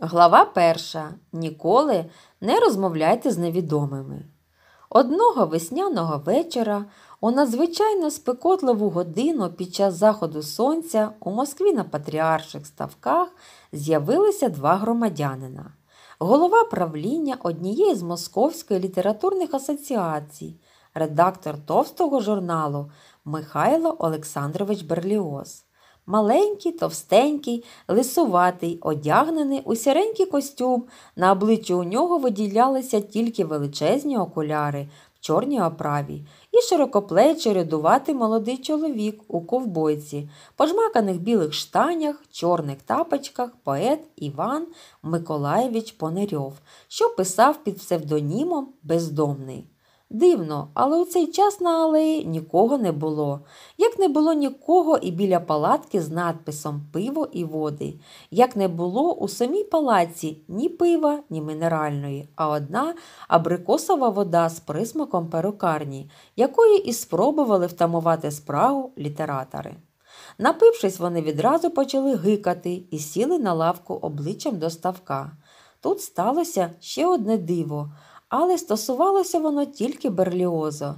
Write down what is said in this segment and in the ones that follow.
Глава перша. Ніколи не розмовляйте з невідомими. Одного весняного вечора у надзвичайно спекотливу годину під час заходу сонця у Москві на патріарших ставках з'явилися два громадянина. Голова правління однієї з московської літературних асоціацій, редактор товстого журналу Михайло Олександрович Берліоз маленький, товстенький, лисуватий, одягнений у сіренький костюм. На обличчі у нього виділялися тільки величезні окуляри в чорній оправі, і широкоплечий рядуватий молодий чоловік у ковбойці, пожмаканих білих штанях, чорних тапочках поет Іван Миколаєвич Понерьов, що писав під псевдонімом Бездомний. Дивно, але у цей час на алеї нікого не було, як не було нікого і біля палатки з надписом Пиво і води, як не було у самій палаці ні пива, ні мінеральної, а одна абрикосова вода з присмаком перукарні, якої і спробували втамувати спрагу літератори. Напившись, вони відразу почали гикати і сіли на лавку обличчям до ставка. Тут сталося ще одне диво але стосувалося воно тільки берліозо.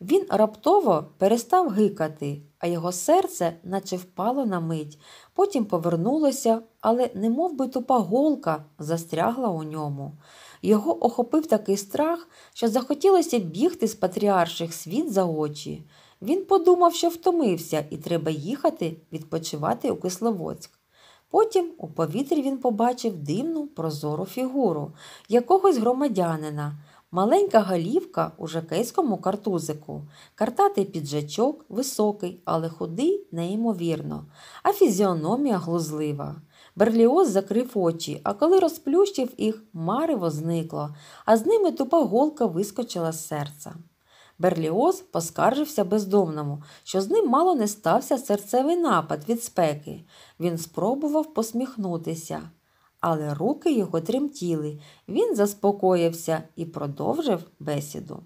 Він раптово перестав гикати, а його серце наче впало на мить, потім повернулося, але немов би тупа голка застрягла у ньому. Його охопив такий страх, що захотілося бігти з патріарших світ за очі. Він подумав, що втомився і треба їхати відпочивати у Кисловодськ. Потім у повітрі він побачив дивну прозору фігуру якогось громадянина, маленька галівка у жакейському картузику, картатий піджачок високий, але худий, неймовірно, а фізіономія глузлива. Берліоз закрив очі, а коли розплющив їх, марево зникло, а з ними тупа голка вискочила з серця. Берліоз поскаржився бездомному, що з ним мало не стався серцевий напад від спеки. Він спробував посміхнутися, але руки його тремтіли. Він заспокоївся і продовжив бесіду.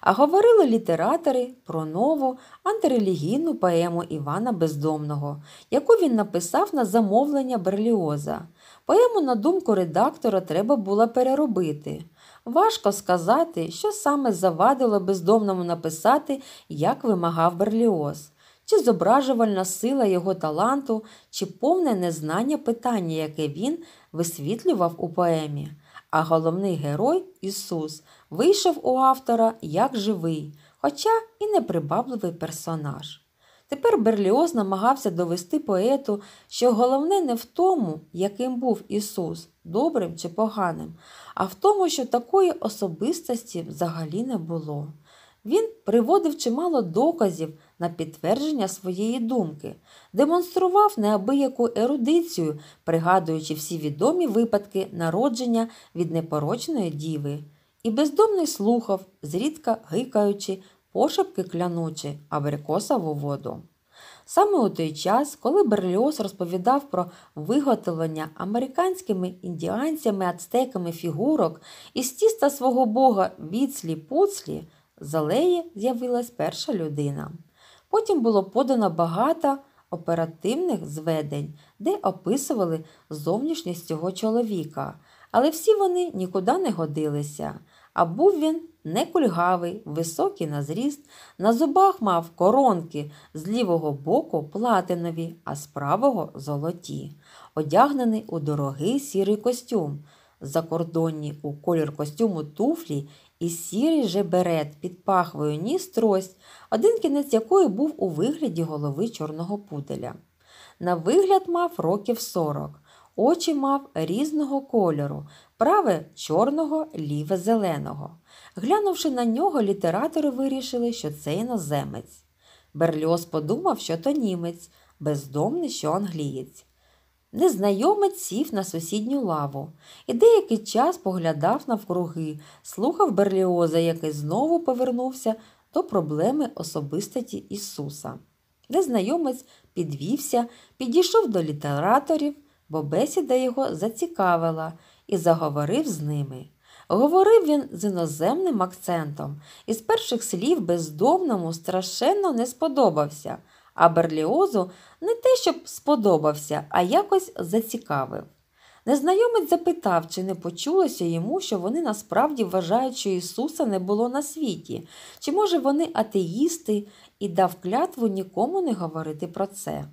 А говорили літератори про нову антирелігійну поему Івана Бездомного, яку він написав на замовлення Берліоза. Поему, на думку редактора, треба було переробити. Важко сказати, що саме завадило бездомному написати, як вимагав Берліоз, чи зображувальна сила його таланту, чи повне незнання питання, яке він висвітлював у поемі. А головний герой Ісус вийшов у автора як живий, хоча і неприбабливий персонаж. Тепер Берліоз намагався довести поету, що головне не в тому, яким був Ісус, добрим чи поганим, а в тому, що такої особистості взагалі не було. Він приводив чимало доказів на підтвердження своєї думки, демонстрував неабияку ерудицію, пригадуючи всі відомі випадки народження від непорочної діви. І бездомний слухав, зрідка гикаючи, пошепки клянучи абрикосову воду. Саме у той час, коли Берліоз розповідав про виготовлення американськими індіанцями ацтеками фігурок із тіста свого бога Віцлі Пуцлі, з алеї з'явилась перша людина. Потім було подано багато оперативних зведень, де описували зовнішність цього чоловіка, але всі вони нікуди не годилися, а був він не кульгавий, високий на зріст, на зубах мав коронки з лівого боку платинові, а з правого золоті, одягнений у дорогий сірий костюм, закордонні у колір костюму туфлі і сірий жеберет під пахвою ніс трость, один кінець якої був у вигляді голови чорного пуделя. На вигляд мав років сорок. Очі мав різного кольору, праве чорного, ліве зеленого. Глянувши на нього, літератори вирішили, що це іноземець. Берльоз подумав, що то німець, бездомний, що англієць. Незнайомець сів на сусідню лаву і деякий час поглядав навкруги, слухав Берліоза, який знову повернувся до проблеми особистості Ісуса. Незнайомець підвівся, підійшов до літераторів, бо бесіда його зацікавила і заговорив з ними. Говорив він з іноземним акцентом, і з перших слів бездомному страшенно не сподобався, а берліозу не те, щоб сподобався, а якось зацікавив. Незнайомець запитав, чи не почулося йому, що вони насправді вважають, що Ісуса не було на світі, чи може вони атеїсти, і дав клятву нікому не говорити про це.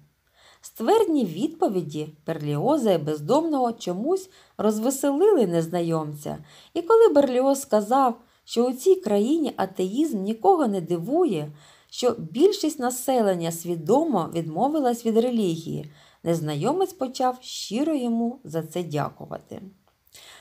Ствердні відповіді Берліоза і бездомного чомусь розвеселили незнайомця, і коли Берліоз сказав, що у цій країні атеїзм нікого не дивує, що більшість населення свідомо відмовилась від релігії, незнайомець почав щиро йому за це дякувати.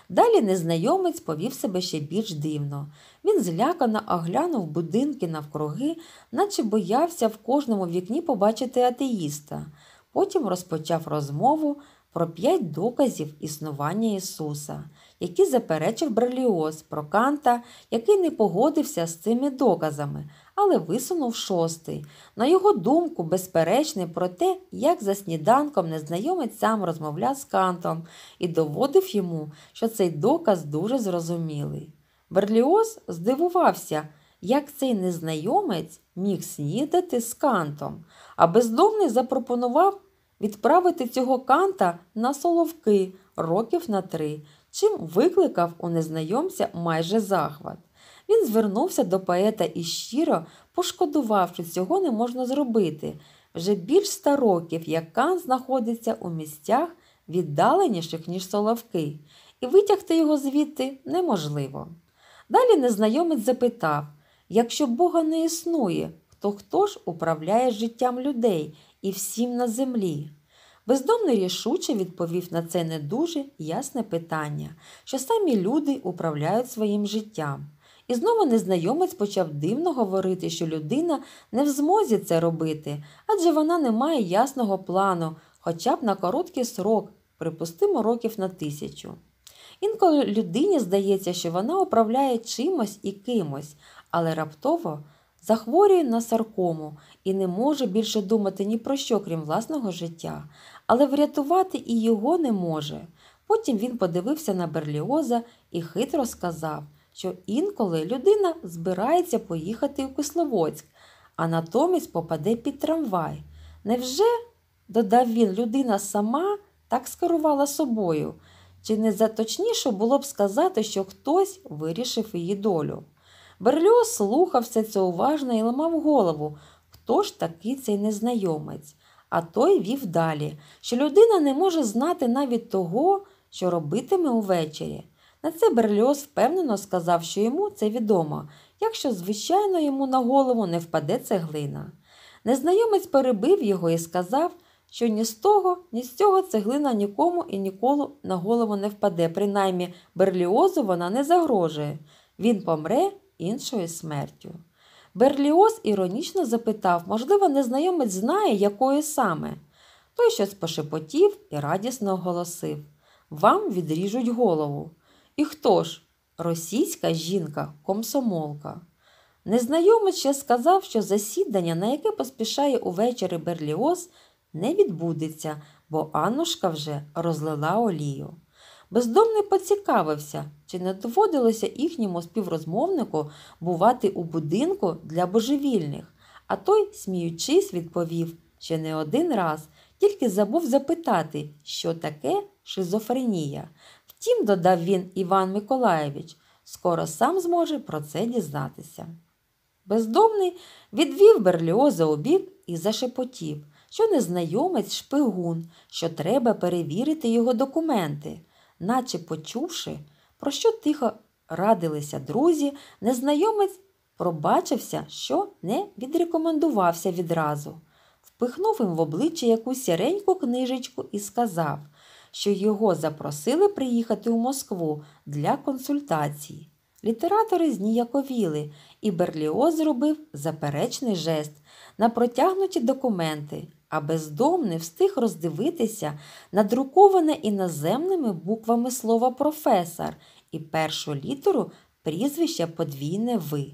Далі незнайомець повів себе ще більш дивно. Він злякано оглянув будинки навкруги, наче боявся в кожному вікні побачити атеїста. Потім розпочав розмову про п'ять доказів існування Ісуса, які заперечив берліоз про Канта, який не погодився з цими доказами, але висунув шостий. На його думку, безперечний про те, як за сніданком незнайомець сам розмовляв з Кантом і доводив йому, що цей доказ дуже зрозумілий. Берліоз здивувався як цей незнайомець міг снідати з кантом, а бездомний запропонував відправити цього канта на соловки років на три, чим викликав у незнайомця майже захват. Він звернувся до поета і щиро пошкодував, що цього не можна зробити. Вже більш ста років як кан знаходиться у місцях віддаленіших, ніж соловки, і витягти його звідти неможливо. Далі незнайомець запитав, Якщо Бога не існує, то хто ж управляє життям людей і всім на землі? Бездомний рішуче відповів на це не дуже ясне питання, що самі люди управляють своїм життям. І знову незнайомець почав дивно говорити, що людина не в змозі це робити, адже вона не має ясного плану, хоча б на короткий срок, припустимо, років на тисячу. Інколи людині здається, що вона управляє чимось і кимось, але раптово захворює на саркому і не може більше думати ні про що, крім власного життя, але врятувати і його не може. Потім він подивився на Берліоза і хитро сказав, що інколи людина збирається поїхати у Кисловодськ, а натомість попаде під трамвай. Невже, додав він, людина сама так скерувала собою? Чи не заточніше було б сказати, що хтось вирішив її долю? Берліоз слухався це уважно і ламав голову. Хто ж такий цей незнайомець? А той вів далі, що людина не може знати навіть того, що робитиме увечері. На це Берліоз впевнено сказав, що йому це відомо, якщо, звичайно, йому на голову не впаде цеглина. Незнайомець перебив його і сказав, що ні з того, ні з цього цеглина нікому і ніколи на голову не впаде, принаймні Берліозу вона не загрожує. Він помре Іншою смертю. Берліоз іронічно запитав, можливо, незнайомець знає, якої саме. Той щось пошепотів і радісно оголосив Вам відріжуть голову. І хто ж? Російська жінка, комсомолка. Незнайомець ще сказав, що засідання, на яке поспішає увечері Берліоз, не відбудеться, бо Аннушка вже розлила олію. Бездомний поцікавився, чи не доводилося їхньому співрозмовнику бувати у будинку для божевільних, а той, сміючись, відповів ще не один раз, тільки забув запитати, що таке шизофренія. Втім, додав він Іван Миколаєвич, скоро сам зможе про це дізнатися. Бездомний відвів Берліоза у бік і зашепотів, що незнайомець шпигун, що треба перевірити його документи наче почувши, про що тихо радилися друзі, незнайомець пробачився, що не відрекомендувався відразу. Впихнув їм в обличчя якусь сіреньку книжечку і сказав, що його запросили приїхати у Москву для консультації. Літератори зніяковіли, і Берліо зробив заперечний жест на протягнуті документи а бездом не встиг роздивитися надруковане іноземними буквами слова професор і першу літеру прізвище подвійне ви.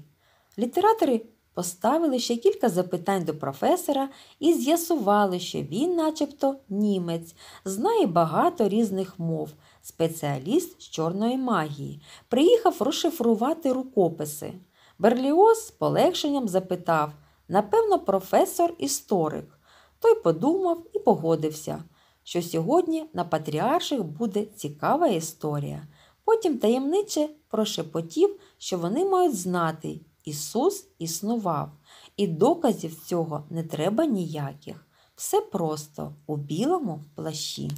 Літератори поставили ще кілька запитань до професора і з'ясували, що він, начебто, німець, знає багато різних мов, спеціаліст з чорної магії, приїхав розшифрувати рукописи. Берліоз з полегшенням запитав напевно, професор історик. Той подумав і погодився, що сьогодні на патріарших буде цікава історія. Потім таємниче прошепотів, що вони мають знати, Ісус існував, і доказів цього не треба ніяких. Все просто у білому плащі.